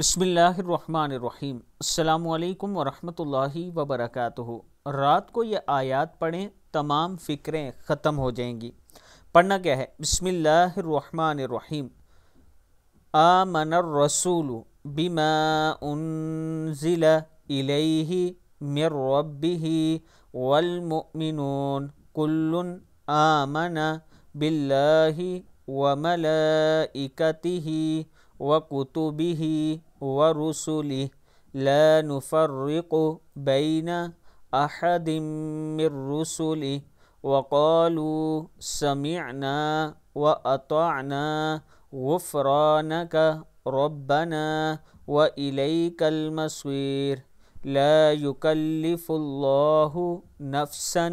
बसमीम् अल्लाम वरहमतुल्लाहि वबरकातुहु रात को ये आयात पढ़ें तमाम फ़िक्रें ख़त्म हो जाएंगी पढ़ना क्या है बसमीम आमन रसूल बिमा उन्जिल इलैहि मिर कुल्लुन आमन बिल्लाहि व وكتبه ورسله لا نفرق بين أحد من رسله وقالوا سمعنا وأطعنا غفرانك ربنا وإليك المصير لا يكلف الله نفسا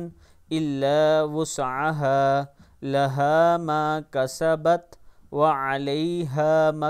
إلا وسعها لها ما كسبت وعليها ما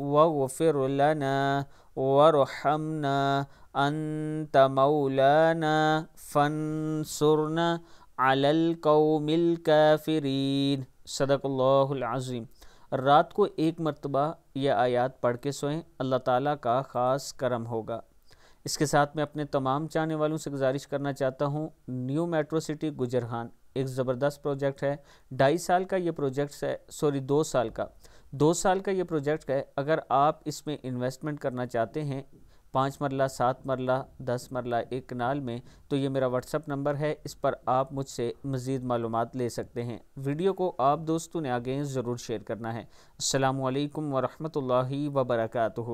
वगफिर लना वरहमना अंत मौलाना फनसुरना अलल कौमिल काफिरीन सदक़ल्लाज़ीम रात को एक मरतबा यह आयात पढ़ के सोएं अल्लाह ताला का ख़ास करम होगा इसके साथ मैं अपने तमाम चाहने वालों से गुजारिश करना चाहता हूँ न्यू मेट्रो सिटी गुजरहान एक ज़बरदस्त प्रोजेक्ट है ढाई साल का ये प्रोजेक्ट है सॉरी दो साल का दो साल का ये प्रोजेक्ट है अगर आप इसमें इन्वेस्टमेंट करना चाहते हैं पाँच मरला सात मरला दस मरला एक कनाल में तो ये मेरा व्हाट्सअप नंबर है इस पर आप मुझसे मज़ीद मालूम ले सकते हैं वीडियो को आप दोस्तों ने आगे ज़रूर शेयर करना है अल्लाम वरहमल वबरकू